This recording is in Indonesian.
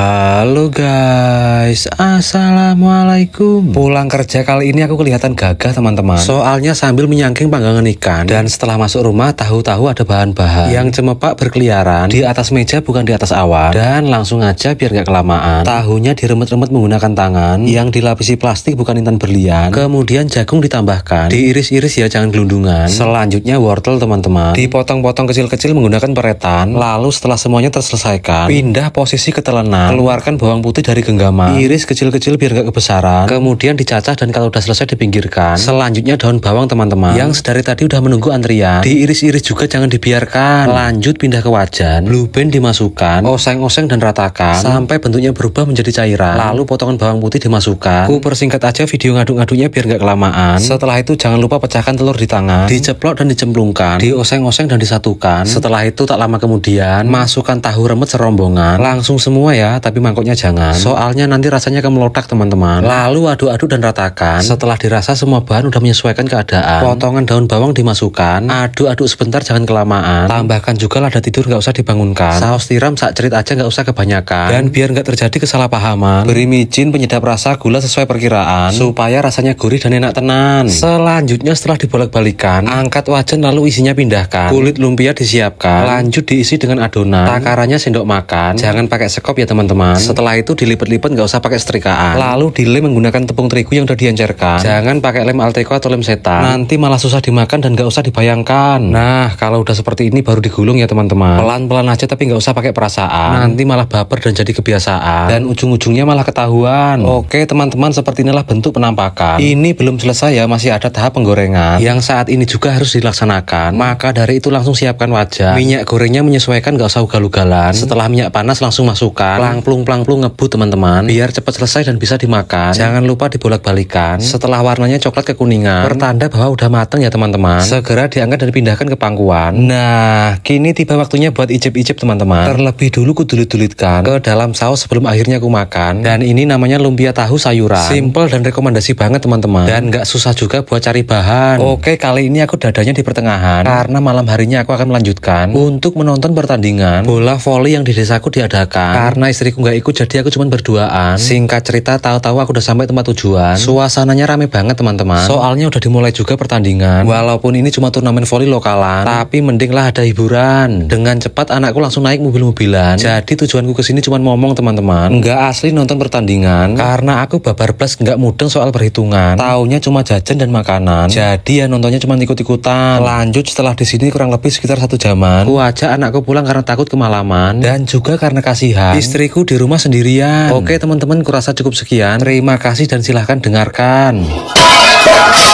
Halo guys, Assalamualaikum Pulang kerja kali ini aku kelihatan gagah teman-teman Soalnya sambil menyangking panggangan ikan Dan setelah masuk rumah, tahu-tahu ada bahan-bahan Yang cemepak berkeliaran di atas meja bukan di atas awan Dan langsung aja biar nggak kelamaan Tahunya diremet-remet menggunakan tangan Yang dilapisi plastik bukan intan berlian Kemudian jagung ditambahkan Diiris-iris ya jangan gelundungan Selanjutnya wortel teman-teman Dipotong-potong kecil-kecil menggunakan peretan Lalu setelah semuanya terselesaikan Pindah posisi ke telenan keluarkan bawang putih dari genggaman iris kecil-kecil biar gak kebesaran kemudian dicacah dan kalau udah selesai dipinggirkan selanjutnya daun bawang teman-teman yang sedari tadi udah menunggu antrian diiris-iris juga jangan dibiarkan lanjut pindah ke wajan blue band dimasukkan oseng-oseng dan ratakan sampai bentuknya berubah menjadi cairan lalu potongan bawang putih dimasukkan ku persingkat aja video ngaduk-ngaduknya biar gak kelamaan setelah itu jangan lupa pecahkan telur di tangan diceplok dan dicemplungkan dioseng-oseng dan disatukan setelah itu tak lama kemudian masukkan tahu remet serombongan langsung semua ya tapi mangkoknya jangan. Soalnya nanti rasanya akan melotak teman-teman. Lalu aduk-aduk dan ratakan. Setelah dirasa semua bahan udah menyesuaikan keadaan. Potongan daun bawang dimasukkan. Aduk-aduk sebentar jangan kelamaan. Tambahkan juga lada tidur nggak usah dibangunkan. Saus tiram sak cerit aja nggak usah kebanyakan. Dan biar nggak terjadi kesalahpahaman, beri micin penyedap rasa gula sesuai perkiraan supaya rasanya gurih dan enak tenan. Selanjutnya setelah dibolak-balikan, angkat wajan lalu isinya pindahkan. Kulit lumpia disiapkan. Lanjut diisi dengan adonan. Takarannya sendok makan. Jangan pakai sekop ya teman teman-teman. Setelah itu dilipat-lipat nggak usah pakai setrikaan. Lalu dilem menggunakan tepung terigu yang udah diencerkan. Jangan pakai lem alteco atau lem setan. Nanti malah susah dimakan dan nggak usah dibayangkan. Nah, kalau udah seperti ini baru digulung ya teman-teman. Pelan-pelan aja tapi nggak usah pakai perasaan. Nanti malah baper dan jadi kebiasaan. Dan ujung-ujungnya malah ketahuan. Oke teman-teman, seperti inilah bentuk penampakan. Ini belum selesai ya, masih ada tahap penggorengan. Yang saat ini juga harus dilaksanakan. Maka dari itu langsung siapkan wajah. Minyak gorengnya menyesuaikan nggak usah ugal-ugalan. Setelah minyak panas langsung masukkan plung pelang plung ngebut teman-teman biar cepat selesai dan bisa dimakan jangan lupa dibolak-balikan setelah warnanya coklat kekuningan pertanda bahwa udah mateng ya teman-teman segera diangkat dan pindahkan ke pangkuan nah kini tiba waktunya buat icip-icip teman-teman terlebih dulu kudulit-dulitkan ke dalam saus sebelum akhirnya aku makan dan ini namanya lumpia tahu sayuran simple dan rekomendasi banget teman-teman dan nggak susah juga buat cari bahan oke kali ini aku dadanya di pertengahan karena malam harinya aku akan melanjutkan untuk menonton pertandingan bola voli yang di desaku diadakan karena istriku nggak ikut jadi aku cuma berduaan. Singkat cerita tahu-tahu aku udah sampai tempat tujuan. Suasananya rame banget teman-teman. Soalnya udah dimulai juga pertandingan. Walaupun ini cuma turnamen voli lokalan, tapi mendinglah ada hiburan. Dengan cepat anakku langsung naik mobil-mobilan. Jadi tujuanku ke sini cuma ngomong teman-teman. Nggak asli nonton pertandingan karena aku babar plus nggak mudeng soal perhitungan. Taunya cuma jajan dan makanan. Jadi ya nontonnya cuma ikut-ikutan. Lanjut setelah di sini kurang lebih sekitar satu jaman. ku ajak anakku pulang karena takut kemalaman dan juga karena kasihan. Istri istriku di rumah sendirian. Oke teman-teman kurasa cukup sekian. Terima kasih dan silahkan dengarkan.